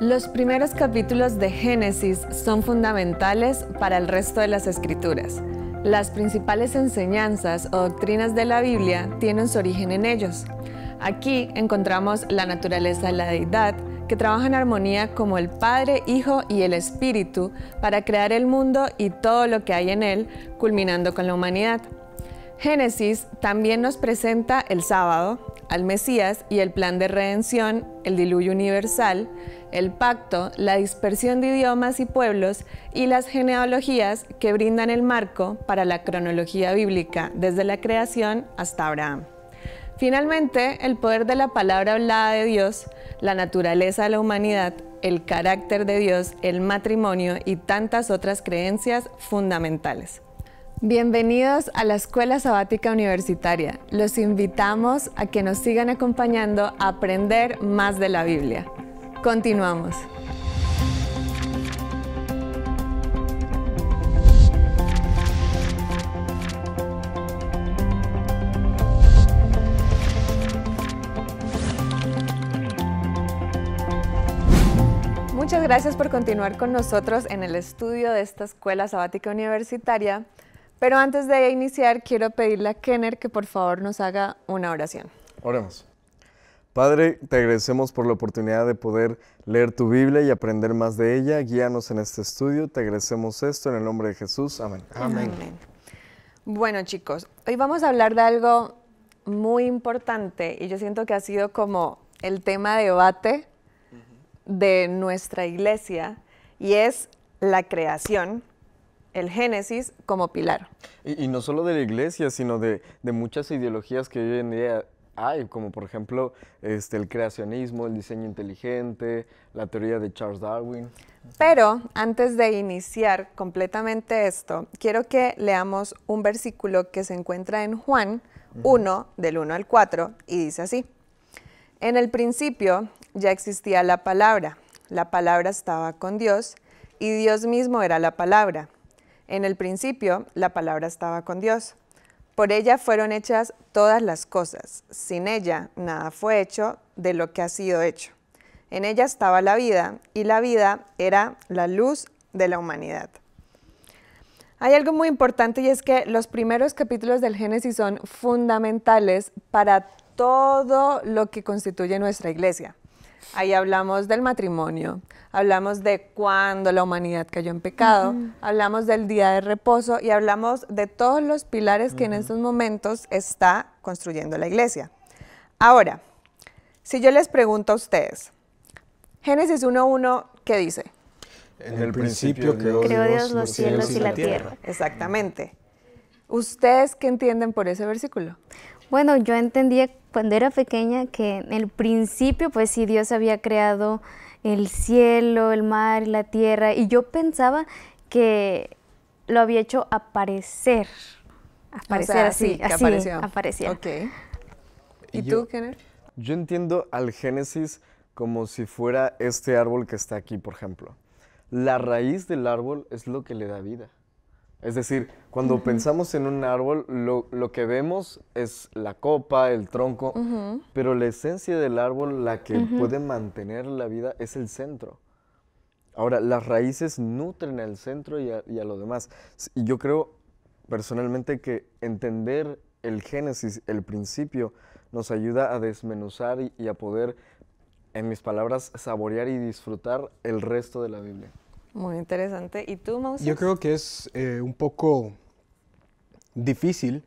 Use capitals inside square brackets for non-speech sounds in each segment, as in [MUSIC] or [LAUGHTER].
Los primeros capítulos de Génesis son fundamentales para el resto de las escrituras. Las principales enseñanzas o doctrinas de la Biblia tienen su origen en ellos. Aquí encontramos la naturaleza de la deidad, que trabaja en armonía como el Padre, Hijo y el Espíritu para crear el mundo y todo lo que hay en él, culminando con la humanidad. Génesis también nos presenta el sábado, al Mesías y el plan de redención, el diluvio universal, el pacto, la dispersión de idiomas y pueblos y las genealogías que brindan el marco para la cronología bíblica desde la creación hasta Abraham. Finalmente, el poder de la palabra hablada de Dios, la naturaleza de la humanidad, el carácter de Dios, el matrimonio y tantas otras creencias fundamentales. Bienvenidos a la Escuela Sabática Universitaria. Los invitamos a que nos sigan acompañando a aprender más de la Biblia. Continuamos. Muchas gracias por continuar con nosotros en el estudio de esta Escuela Sabática Universitaria, pero antes de iniciar quiero pedirle a Kenner que por favor nos haga una oración. Oremos. Padre, te agradecemos por la oportunidad de poder leer tu Biblia y aprender más de ella. Guíanos en este estudio. Te agradecemos esto en el nombre de Jesús. Amén. Amén. Bueno, chicos, hoy vamos a hablar de algo muy importante y yo siento que ha sido como el tema de debate de nuestra iglesia y es la creación, el Génesis como pilar. Y, no solo de la iglesia, sino de muchas ideologías que hoy en día hay, como por ejemplo este, el creacionismo, el diseño inteligente, la teoría de Charles Darwin. Pero antes de iniciar completamente esto, quiero que leamos un versículo que se encuentra en Juan 1, del 1 al 4, y dice así. En el principio ya existía la palabra, la palabra estaba con Dios y Dios mismo era la palabra. En el principio la palabra estaba con Dios. Por ella fueron hechas todas las cosas. Sin ella nada fue hecho de lo que ha sido hecho. En ella estaba la vida y la vida era la luz de la humanidad. Hay algo muy importante y es que los primeros capítulos del Génesis son fundamentales para todo lo que constituye nuestra iglesia. Ahí hablamos del matrimonio, hablamos de cuando la humanidad cayó en pecado, hablamos del día de reposo y hablamos de todos los pilares que en estos momentos está construyendo la iglesia. Ahora, si yo les pregunto a ustedes, Génesis 1.1, ¿qué dice? En el, principio, creó Dios, los cielos y la tierra. Exactamente. ¿Ustedes qué entienden por ese versículo? Bueno, yo entendí cuando era pequeña que en el principio, pues sí, Dios había creado el cielo, el mar, la tierra, y yo pensaba que lo había hecho aparecer. Aparecer así, apareció. aparecía. ¿Y tú, Kenner? Yo entiendo al Génesis como si fuera este árbol que está aquí, por ejemplo. La raíz del árbol es lo que le da vida. Es decir, cuando pensamos en un árbol, lo, que vemos es la copa, el tronco, pero la esencia del árbol, la que puede mantener la vida, es el centro. Ahora, las raíces nutren al centro y a, y lo demás. Y yo creo personalmente que entender el génesis, el principio, nos ayuda a desmenuzar y a poder, en mis palabras, saborear y disfrutar el resto de la Biblia. Muy interesante. ¿Y tú, Moses? Yo creo que es eh, un poco difícil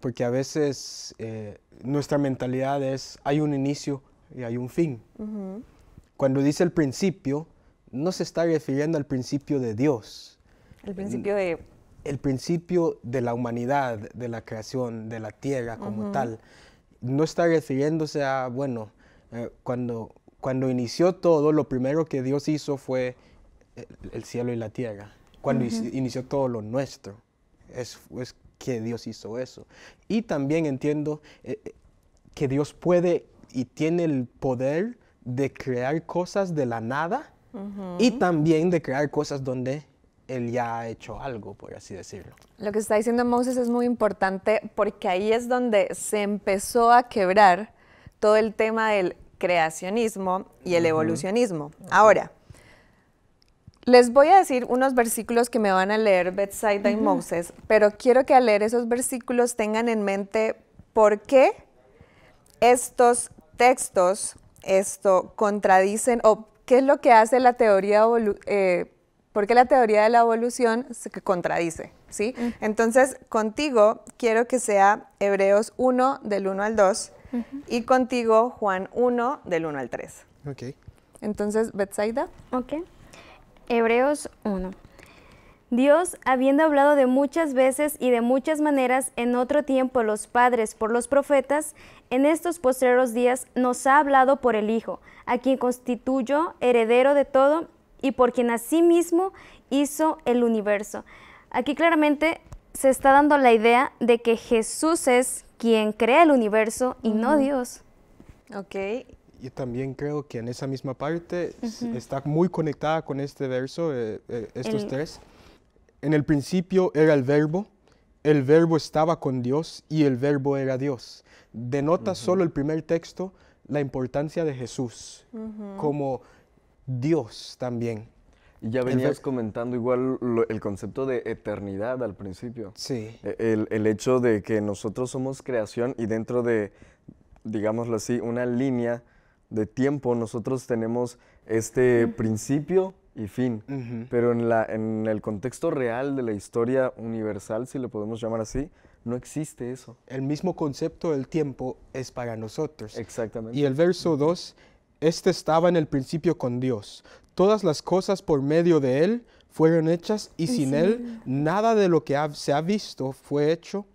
porque a veces eh, nuestra mentalidad es hay un inicio y hay un fin. Cuando dice el principio, no se está refiriendo al principio de Dios. El principio de... El principio de la humanidad, de la creación, de la tierra como tal. No está refiriéndose a, bueno, eh, cuando, cuando inició todo, lo primero que Dios hizo fue el cielo y la tierra, cuando inició todo lo nuestro. Es, que Dios hizo eso. Y también entiendo eh, eh, que Dios puede y tiene el poder de crear cosas de la nada y también de crear cosas donde él ya ha hecho algo, por así decirlo. Lo que está diciendo Moses es muy importante porque ahí es donde se empezó a quebrar todo el tema del creacionismo y el evolucionismo. Ahora, les voy a decir unos versículos que me van a leer Bethsaida y Moses, pero quiero que al leer esos versículos tengan en mente por qué estos textos esto contradicen o qué es lo que hace la teoría, eh, por qué la teoría de la evolución se contradice, ¿sí? Entonces, contigo quiero que sea Hebreos 1 del 1 al 2 y contigo Juan 1 del 1 al 3. Ok. Entonces, Bethsaida. Ok. Hebreos 1. Dios, habiendo hablado de muchas veces y de muchas maneras en otro tiempo los padres por los profetas, en estos postreros días nos ha hablado por el Hijo, a quien constituyó heredero de todo y por quien mismo hizo el universo. Aquí claramente se está dando la idea de que Jesús es quien crea el universo y no Dios. Ok, y también creo que en esa misma parte está muy conectada con este verso, eh, eh, estos tres. En el principio era el verbo, el verbo estaba con Dios y el verbo era Dios. Denota solo el primer texto la importancia de Jesús como Dios también. ya venías comentando igual el concepto de eternidad al principio. Sí. E, el, el, hecho de que nosotros somos creación y dentro de, digámoslo así, una línea de tiempo, nosotros tenemos este principio y fin, pero en, la, en el contexto real de la historia universal, si lo podemos llamar así, no existe eso. El mismo concepto del tiempo es para nosotros. Exactamente. Y el verso 2, este estaba en el principio con Dios. Todas las cosas por medio de Él fueron hechas y, sin Él nada de lo que se ha visto fue hecho.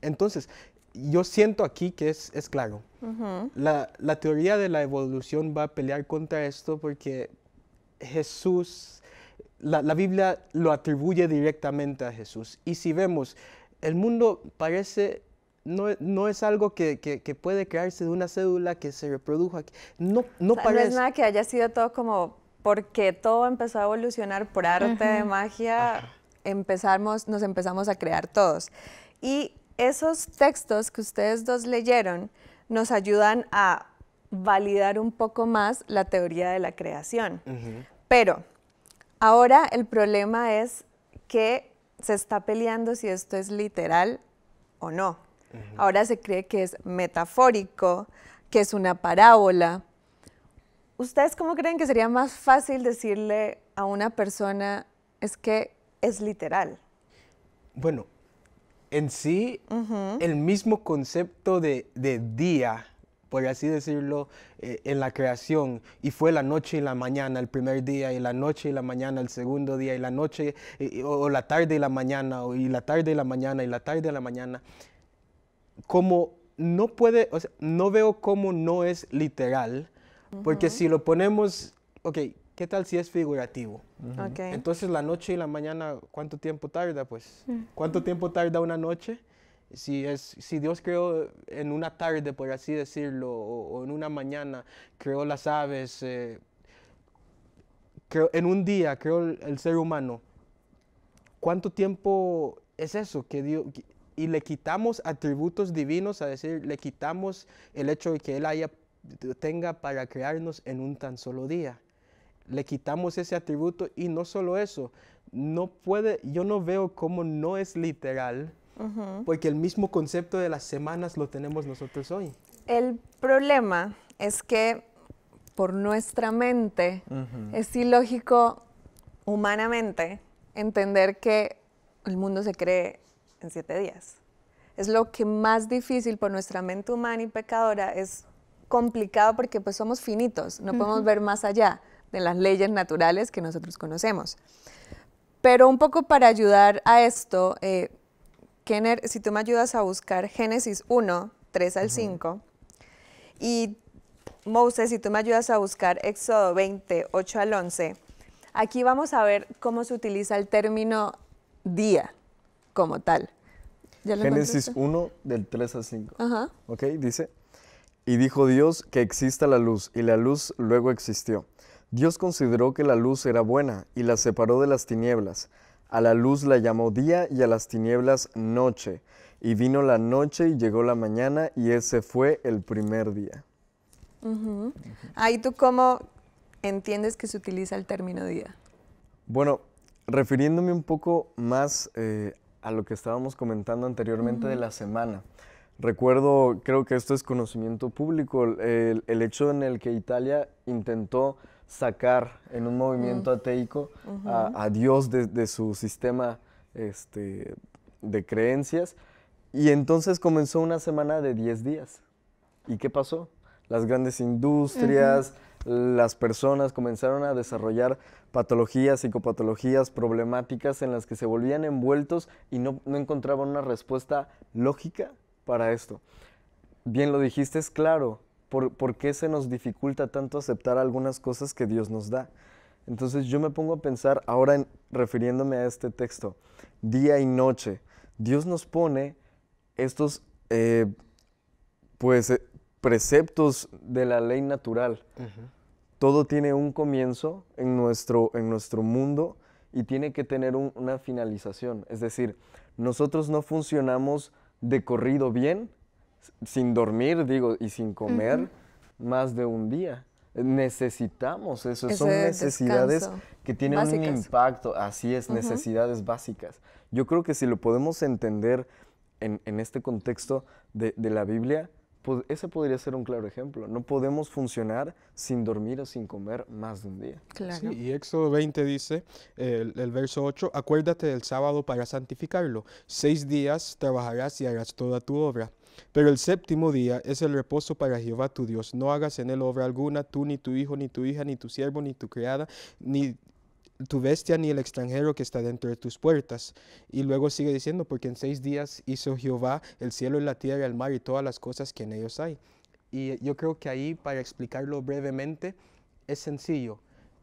Entonces, yo siento aquí que es, es claro. la, la, teoría de la evolución va a pelear contra esto porque Jesús, la, la, Biblia lo atribuye directamente a Jesús. Y si vemos, el mundo parece... No, no es algo que, que, puede crearse de una cédula que se reprodujo No, no parece. No es nada que haya sido todo como porque todo empezó a evolucionar por arte de magia, empezamos, nos empezamos a crear todos. Y esos textos que ustedes dos leyeron nos ayudan a validar un poco más la teoría de la creación. Pero ahora el problema es que se está peleando si esto es literal o no. Ahora se cree que es metafórico, que es una parábola. ¿Ustedes cómo creen que sería más fácil decirle a una persona es que es literal? Bueno, en sí, el mismo concepto de, día, por así decirlo, eh, en la creación, y fue la noche y la mañana el primer día, y la noche y la mañana el segundo día, y la noche, o, la tarde y la mañana, o, y la tarde y la mañana, y la tarde y la mañana. Como no puede, o sea, no veo cómo no es literal, porque si lo ponemos, ok, ¿qué tal si es figurativo? Entonces la noche y la mañana, ¿cuánto tiempo tarda? Pues, mm. ¿cuánto tiempo tarda una noche? Si, es, si Dios creó en una tarde, por así decirlo, o, en una mañana, creó las aves, eh, en un día creó el, ser humano, ¿cuánto tiempo es eso que Dios... Y le quitamos atributos divinos, a decir, le quitamos el hecho de que Él haya, tenga para crearnos en un tan solo día le quitamos ese atributo y no solo eso, no puede, yo no veo cómo no es literal, porque el mismo concepto de las semanas lo tenemos nosotros hoy. El problema es que por nuestra mente es ilógico humanamente entender que el mundo se cree en siete días. Es lo que más difícil por nuestra mente humana y pecadora es complicado porque pues somos finitos, no podemos ver más allá de las leyes naturales que nosotros conocemos. Pero un poco para ayudar a esto, eh, Kenner, si tú me ayudas a buscar Génesis 1, 3 al 5, y Moses, si tú me ayudas a buscar Éxodo 20, 8 al 11, aquí vamos a ver cómo se utiliza el término día como tal. Génesis 1, del 3 al 5. Ajá. Ok, dice, y dijo Dios que exista la luz, y la luz luego existió. Dios consideró que la luz era buena y la separó de las tinieblas. A la luz la llamó día y a las tinieblas noche. Y vino la noche y llegó la mañana y ese fue el primer día. Ahí tú cómo entiendes que se utiliza el término día. Bueno, refiriéndome un poco más eh, a lo que estábamos comentando anteriormente de la semana. Recuerdo, creo que esto es conocimiento público, el hecho en el que Italia intentó sacar en un movimiento mm. ateico a, Dios de, su sistema este, de creencias. Y entonces comenzó una semana de 10 días. ¿Y qué pasó? Las grandes industrias, las personas comenzaron a desarrollar patologías, psicopatologías, problemáticas en las que se volvían envueltos y no, no encontraban una respuesta lógica para esto. Bien lo dijiste, es claro, ¿Por, qué se nos dificulta tanto aceptar algunas cosas que Dios nos da? Entonces yo me pongo a pensar ahora en, refiriéndome a este texto, día y noche. Dios nos pone estos eh, pues, eh, preceptos de la ley natural. Todo tiene un comienzo en nuestro, en nuestro mundo y tiene que tener una finalización. Es decir, nosotros no funcionamos de corrido bien sin dormir, digo, y sin comer más de un día. Necesitamos eso, son necesidades que tienen un impacto, así es, necesidades básicas. Yo creo que si lo podemos entender en, este contexto de, la Biblia, pues, ese podría ser un claro ejemplo. No podemos funcionar sin dormir o sin comer más de un día. y Éxodo 20 dice, el, el, verso 8, acuérdate del sábado para santificarlo. Seis días trabajarás y harás toda tu obra. Pero el séptimo día es el reposo para Jehová tu Dios. No hagas en él obra alguna, tú, ni tu hijo, ni tu hija, ni tu siervo, ni tu criada, ni tu bestia ni el extranjero que está dentro de tus puertas. Y luego sigue diciendo, porque en seis días hizo Jehová el cielo y la tierra, el mar y todas las cosas que en ellos hay. Y yo creo que ahí, para explicarlo brevemente, es sencillo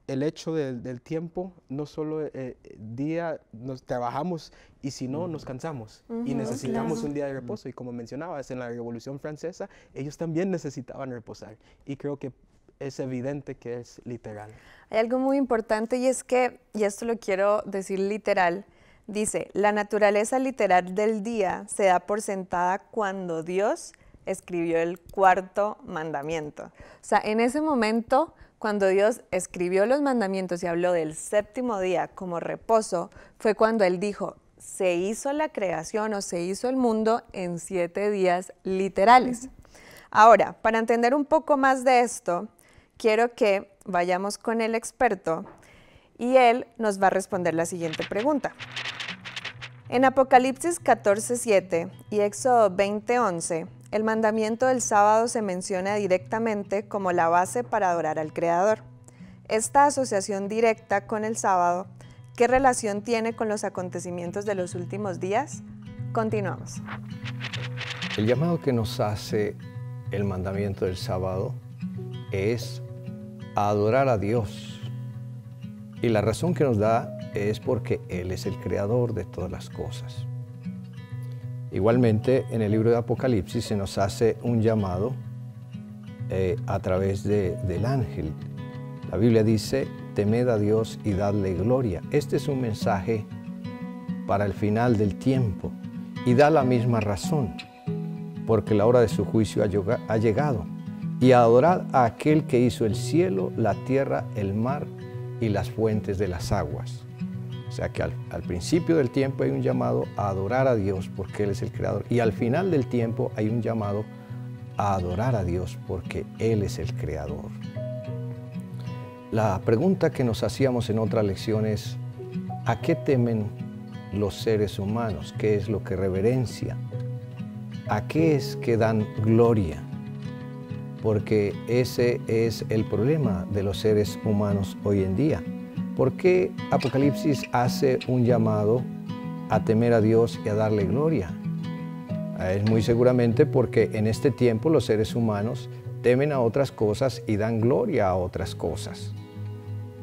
el hecho del tiempo, no solo eh, eh, día, nos trabajamos y si no, nos cansamos y necesitamos un día de reposo. Y como mencionabas, en la Revolución Francesa, ellos también necesitaban reposar. Y creo que es evidente que es literal. Hay algo muy importante y es que, y esto lo quiero decir literal, dice, la naturaleza literal del día se da por sentada cuando Dios escribió el cuarto mandamiento. O sea, en ese momento cuando Dios escribió los mandamientos y habló del séptimo día como reposo, fue cuando Él dijo, se hizo la creación o se hizo el mundo en siete días literales. Ahora, para entender un poco más de esto, quiero que vayamos con el experto y él nos va a responder la siguiente pregunta. En Apocalipsis 14:7 y Éxodo 20:11 el mandamiento del sábado se menciona directamente como la base para adorar al Creador. Esta asociación directa con el sábado, ¿qué relación tiene con los acontecimientos de los últimos días? Continuamos. El llamado que nos hace el mandamiento del sábado es adorar a Dios. Y la razón que nos da es porque Él es el creador de todas las cosas. Igualmente, en el libro de Apocalipsis se nos hace un llamado eh, a través del ángel. La Biblia dice, temed a Dios y dadle gloria. Este es un mensaje para el final del tiempo y da la misma razón, porque la hora de su juicio ha llegado. Y adorad a aquel que hizo el cielo, la tierra, el mar y las fuentes de las aguas. O sea que al, principio del tiempo hay un llamado a adorar a Dios porque Él es el creador. Y al final del tiempo hay un llamado a adorar a Dios porque Él es el creador. La pregunta que nos hacíamos en otra lección es, ¿a qué temen los seres humanos? ¿Qué es lo que reverencia? ¿A qué es que dan gloria? Porque ese es el problema de los seres humanos hoy en día ¿Por qué Apocalipsis hace un llamado a temer a Dios y a darle gloria? Ah, es muy seguramente porque en este tiempo los seres humanos temen a otras cosas y dan gloria a otras cosas.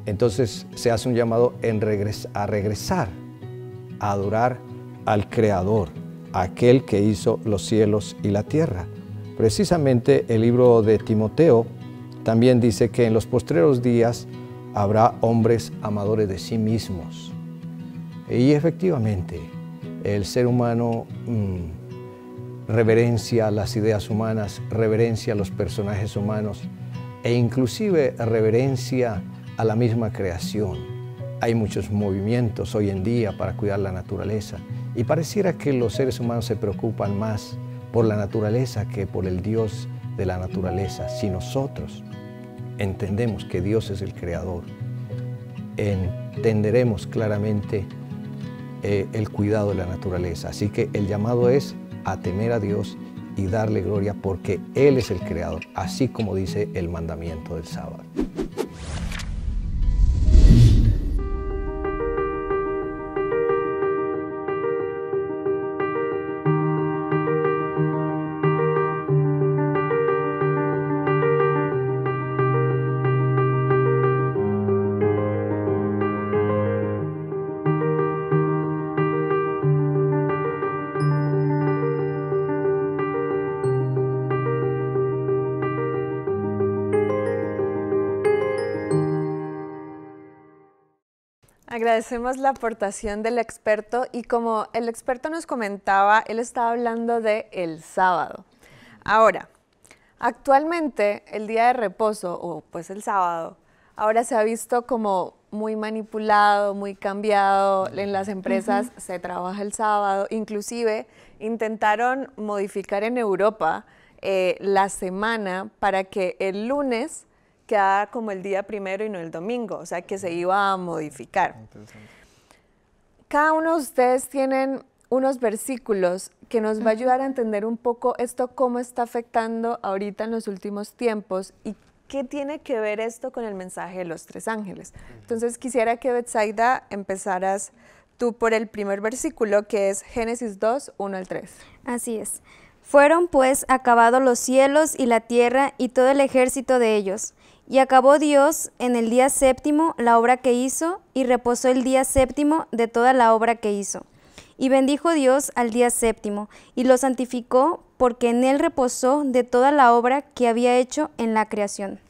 Entonces se hace un llamado en a regresar, a adorar al Creador, aquel que hizo los cielos y la tierra. Precisamente el libro de Timoteo también dice que en los postreros días habrá hombres amadores de sí mismos. Y efectivamente, el ser humano mm, reverencia las ideas humanas, reverencia a los personajes humanos e inclusive reverencia a la misma creación. Hay muchos movimientos hoy en día para cuidar la naturaleza y pareciera que los seres humanos se preocupan más por la naturaleza que por el Dios de la naturaleza, si nosotros entendemos que Dios es el creador, entenderemos claramente eh, el cuidado de la naturaleza. Así que el llamado es a temer a Dios y darle gloria porque Él es el creador, así como dice el mandamiento del sábado. Agradecemos la aportación del experto y como el experto nos comentaba, él estaba hablando de el sábado. Ahora, actualmente el día de reposo o pues el sábado, ahora se ha visto como muy manipulado, muy cambiado. En las empresas se trabaja el sábado. Inclusive intentaron modificar en Europa eh, la semana para que el lunes quedaba como el día primero y no el domingo, o sea que se iba a modificar. Cada uno de ustedes tienen unos versículos que nos va a ayudar a entender un poco esto, cómo está afectando ahorita en los últimos tiempos y qué tiene que ver esto con el mensaje de los tres ángeles. Entonces quisiera que Betsaida empezaras tú por el primer versículo que es Génesis 2, 1 al 3. Así es. Fueron pues acabados los cielos y la tierra y todo el ejército de ellos y acabó Dios en el día séptimo la obra que hizo, y reposó el día séptimo de toda la obra que hizo. Y bendijo Dios al día séptimo, y lo santificó, porque en él reposó de toda la obra que había hecho en la creación.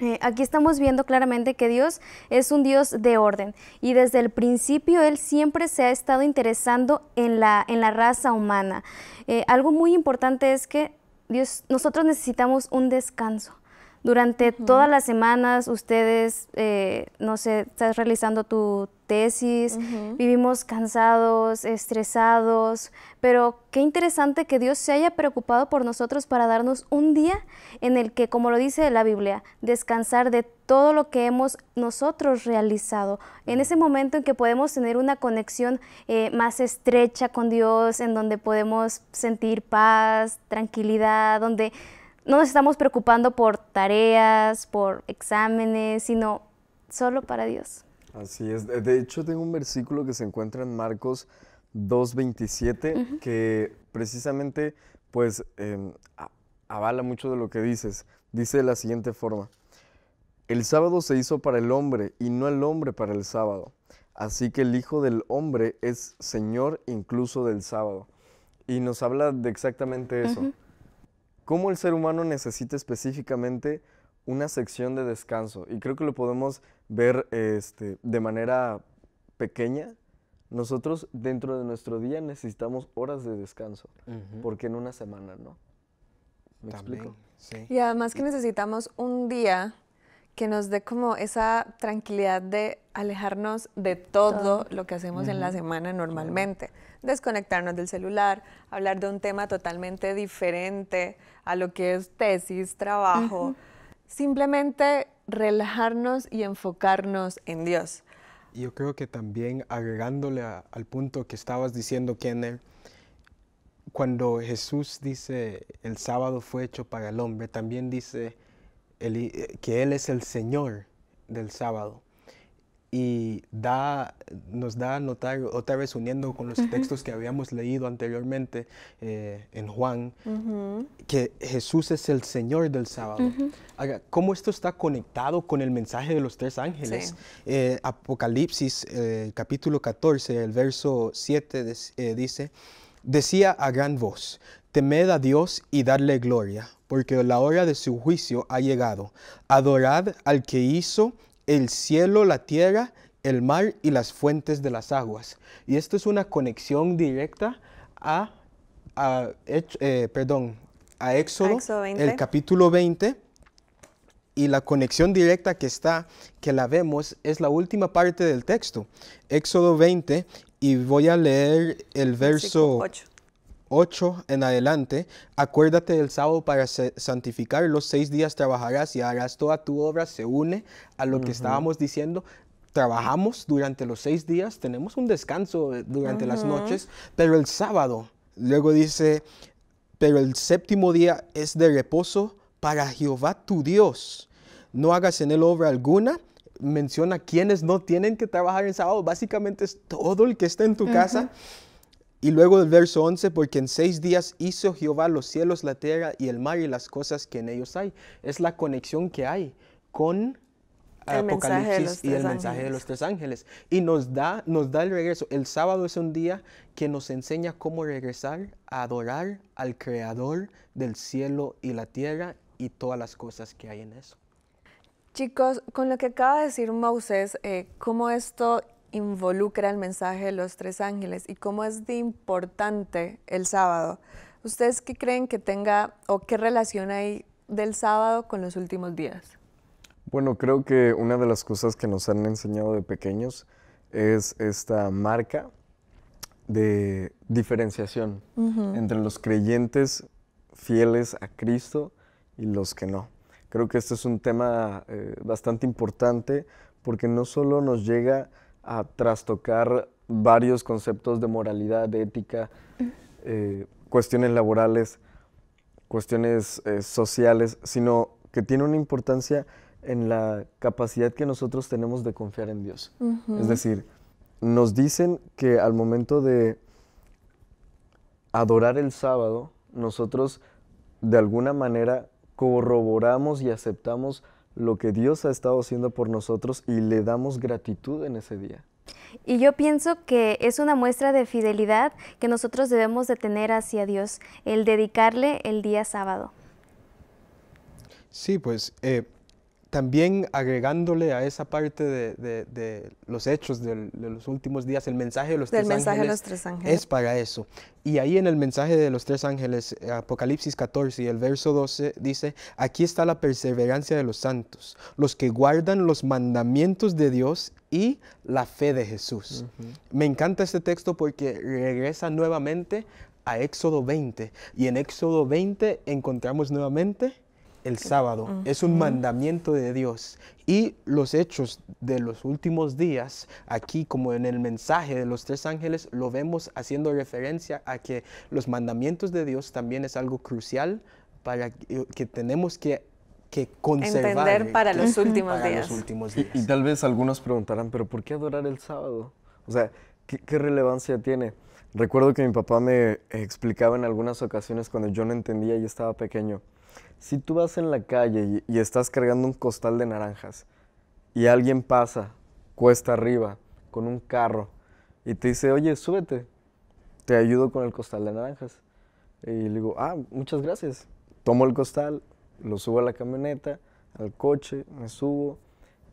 Eh, aquí estamos viendo claramente que Dios es un Dios de orden y desde el principio Él siempre se ha estado interesando en la, raza humana. Eh, algo muy importante es que Dios, nosotros necesitamos un descanso. Durante todas las semanas ustedes, eh, no sé, estás realizando tu tesis, vivimos cansados, estresados, pero qué interesante que Dios se haya preocupado por nosotros para darnos un día en el que, como lo dice la Biblia, descansar de todo lo que hemos nosotros realizado. En ese momento en que podemos tener una conexión eh, más estrecha con Dios, en donde podemos sentir paz, tranquilidad, donde no nos estamos preocupando por tareas, por exámenes, sino solo para Dios. Así es. De hecho, tengo un versículo que se encuentra en Marcos 2.27 que precisamente pues em, avala mucho de lo que dices. Dice de la siguiente forma. El sábado se hizo para el hombre y no el hombre para el sábado. Así que el Hijo del Hombre es Señor incluso del sábado. Y nos habla de exactamente eso cómo el ser humano necesita específicamente una sección de descanso. Y creo que lo podemos ver este, de manera pequeña. Nosotros dentro de nuestro día necesitamos horas de descanso, porque en una semana no. ¿Me explico? Y además que necesitamos un día que nos dé como esa tranquilidad de alejarnos de todo, lo que hacemos en la semana normalmente. Desconectarnos del celular, hablar de un tema totalmente diferente a lo que es tesis, trabajo. Simplemente relajarnos y enfocarnos en Dios. Yo creo que también agregándole al punto que estabas diciendo, Kenner, cuando Jesús dice el sábado fue hecho para el hombre, también dice eh, que Él es el Señor del sábado. Y da, nos da a notar, otra vez uniendo con los textos que habíamos leído anteriormente eh, en Juan, que Jesús es el Señor del sábado. ¿cómo esto está conectado con el mensaje de los tres ángeles? Eh, Apocalipsis capítulo 14, el verso 7 dice, decía a gran voz, Temed a Dios y darle gloria, porque la hora de su juicio ha llegado. Adorad al que hizo el cielo, la tierra, el mar y las fuentes de las aguas. Y esto es una conexión directa a, eh, perdón, a Éxodo, el capítulo 20. Y la conexión directa que está, que la vemos, es la última parte del texto. Éxodo 20, y voy a leer el verso 8. 8 en adelante, acuérdate del sábado para santificar los seis días trabajarás y harás toda tu obra, se une a lo que estábamos diciendo. Trabajamos durante los seis días, tenemos un descanso eh, durante las noches, pero el sábado, luego dice, pero el séptimo día es de reposo para Jehová tu Dios. No hagas en él obra alguna, menciona quienes no tienen que trabajar en sábado, básicamente es todo el que está en tu casa y luego el verso 11, porque en seis días hizo Jehová los cielos, la tierra y el mar y las cosas que en ellos hay. Es la conexión que hay con Apocalipsis y el mensaje de los tres ángeles. Y nos da, nos da el regreso. El sábado es un día que nos enseña cómo regresar a adorar al creador del cielo y la tierra y todas las cosas que hay en eso. Chicos, con lo que acaba de decir Moses, eh, cómo esto involucra el mensaje de los tres ángeles y cómo es de importante el sábado. ¿Ustedes qué creen que tenga o qué relación hay del sábado con los últimos días? Bueno, creo que una de las cosas que nos han enseñado de pequeños es esta marca de diferenciación entre los creyentes fieles a Cristo y los que no. Creo que este es un tema eh, bastante importante porque no solo nos llega a trastocar varios conceptos de moralidad, de ética, eh, cuestiones laborales, cuestiones eh, sociales, sino que tiene una importancia en la capacidad que nosotros tenemos de confiar en Dios. Es decir, nos dicen que al momento de adorar el sábado, nosotros de alguna manera corroboramos y aceptamos lo que Dios ha estado haciendo por nosotros y le damos gratitud en ese día. Y yo pienso que es una muestra de fidelidad que nosotros debemos de tener hacia Dios, el dedicarle el día sábado. Sí, pues eh, también agregándole a esa parte de, los hechos de, los últimos días, el mensaje de los, tres mensaje de los tres ángeles es para eso. Y ahí en el mensaje de los tres ángeles, Apocalipsis 14 y el verso 12 dice, aquí está la perseverancia de los santos, los que guardan los mandamientos de Dios y la fe de Jesús. Me encanta este texto porque regresa nuevamente a Éxodo 20 y en Éxodo 20 encontramos nuevamente el sábado. Es un mandamiento de Dios. Y los hechos de los últimos días, aquí como en el mensaje de los tres ángeles, lo vemos haciendo referencia a que los mandamientos de Dios también es algo crucial para que tenemos que que conservar. Entender para, los últimos, días. Y, tal vez algunos preguntarán, ¿pero por qué adorar el sábado? O sea, qué relevancia tiene? Recuerdo que mi papá me explicaba en algunas ocasiones cuando yo no entendía y estaba pequeño. Si tú vas en la calle y, estás cargando un costal de naranjas y alguien pasa cuesta arriba con un carro y te dice, oye, súbete, te ayudo con el costal de naranjas. Y le digo, ah, muchas gracias. Tomo el costal, lo subo a la camioneta, al coche, me subo,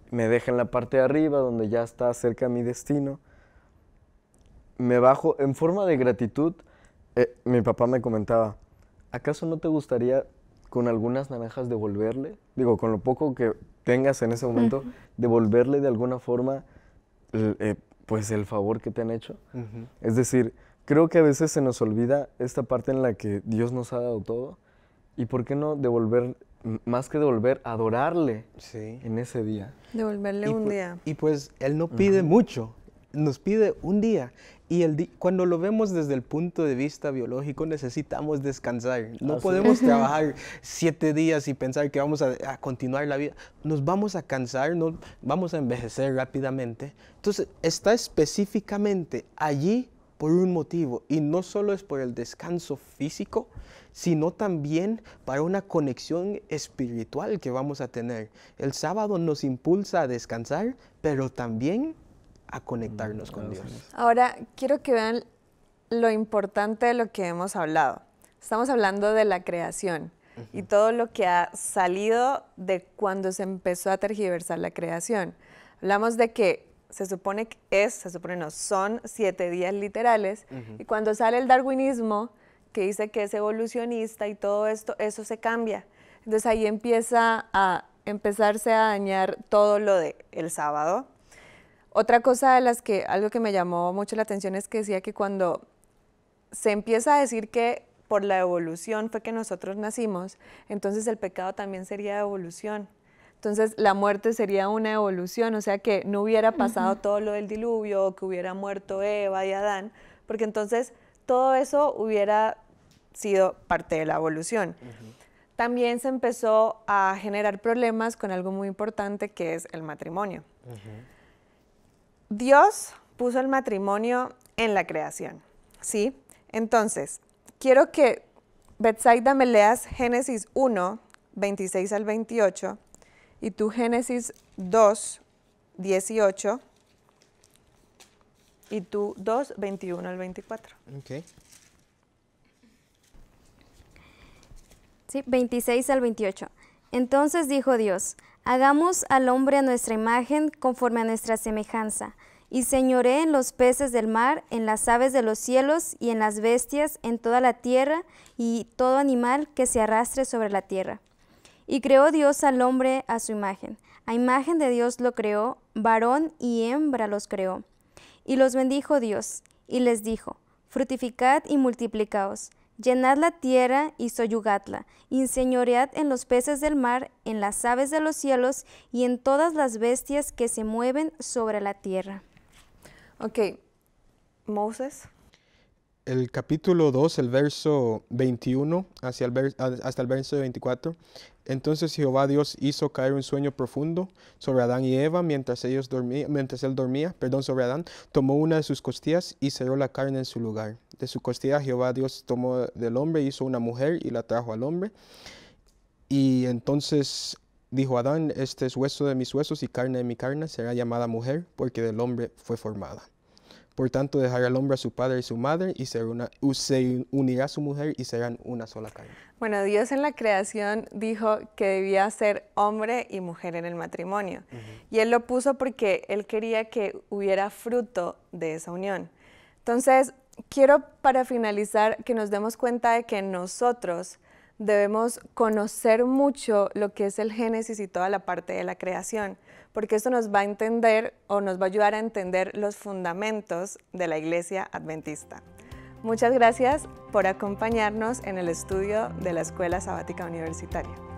me deja en la parte de arriba donde ya está cerca mi destino. Me bajo en forma de gratitud. Eh, mi papá me comentaba, ¿acaso no te gustaría con algunas naranjas devolverle, digo, con lo poco que tengas en ese momento, devolverle de alguna forma eh, pues el favor que te han hecho. Es decir, creo que a veces se nos olvida esta parte en la que Dios nos ha dado todo y por qué no devolver, más que devolver, adorarle en ese día. Devolverle un día. Y pues Él no pide mucho, nos pide un día. Y cuando lo vemos desde el punto de vista biológico, necesitamos descansar. No podemos [LAUGHS] trabajar siete días y pensar que vamos a, continuar la vida. Nos vamos a cansar, nos vamos a envejecer rápidamente. Entonces, está específicamente allí por un motivo. Y no solo es por el descanso físico, sino también para una conexión espiritual que vamos a tener. El sábado nos impulsa a descansar, pero también a conectarnos con Dios. Ahora quiero que vean lo importante de lo que hemos hablado. Estamos hablando de la creación y todo lo que ha salido de cuando se empezó a tergiversar la creación. Hablamos de que se supone que es, se supone no, son siete días literales y cuando sale el darwinismo que dice que es evolucionista y todo esto, eso se cambia. Entonces ahí empieza a empezarse a dañar todo lo de el sábado, otra cosa de las que, algo que me llamó mucho la atención es que decía que cuando se empieza a decir que por la evolución fue que nosotros nacimos, entonces el pecado también sería evolución. Entonces la muerte sería una evolución, o sea que no hubiera pasado todo lo del diluvio, que hubiera muerto Eva y Adán, porque entonces todo eso hubiera sido parte de la evolución. También se empezó a generar problemas con algo muy importante que es el matrimonio. Dios puso el matrimonio en la creación, ¿sí? Entonces, quiero que Betsaida me leas Génesis 1, 26 al 28, y tú Génesis 2, 18, y tú 2, 21 al 24. Ok. Sí, 26 al 28. Entonces dijo Dios, Hagamos al hombre a nuestra imagen conforme a nuestra semejanza, y señoré en los peces del mar, en las aves de los cielos y en las bestias, en toda la tierra y todo animal que se arrastre sobre la tierra. Y creó Dios al hombre a su imagen. A imagen de Dios lo creó, varón y hembra los creó. Y los bendijo Dios, y les dijo, Frutificad y multiplicaos Llenad la tierra y soyugadla, y enseñoread en los peces del mar, en las aves de los cielos y en todas las bestias que se mueven sobre la tierra. Ok, Moses. El capítulo 2, el verso 21 hasta el verso 24, entonces Jehová Dios hizo caer un sueño profundo sobre Adán y Eva mientras, ellos mientras él dormía, perdón, sobre Adán, tomó una de sus costillas y cerró la carne en su lugar. De su costilla Jehová Dios tomó del hombre, hizo una mujer y la trajo al hombre. Y entonces dijo Adán, este es hueso de mis huesos y carne de mi carne, será llamada mujer porque del hombre fue formada. Por tanto, dejará al hombre a su padre y su madre y se, unirá a su mujer y serán una sola carne. Bueno, Dios en la creación dijo que debía ser hombre y mujer en el matrimonio. Y Él lo puso porque Él quería que hubiera fruto de esa unión. Entonces, quiero para finalizar que nos demos cuenta de que nosotros debemos conocer mucho lo que es el Génesis y toda la parte de la creación porque esto nos va a entender o nos va a ayudar a entender los fundamentos de la Iglesia Adventista. Muchas gracias por acompañarnos en el estudio de la Escuela Sabática Universitaria.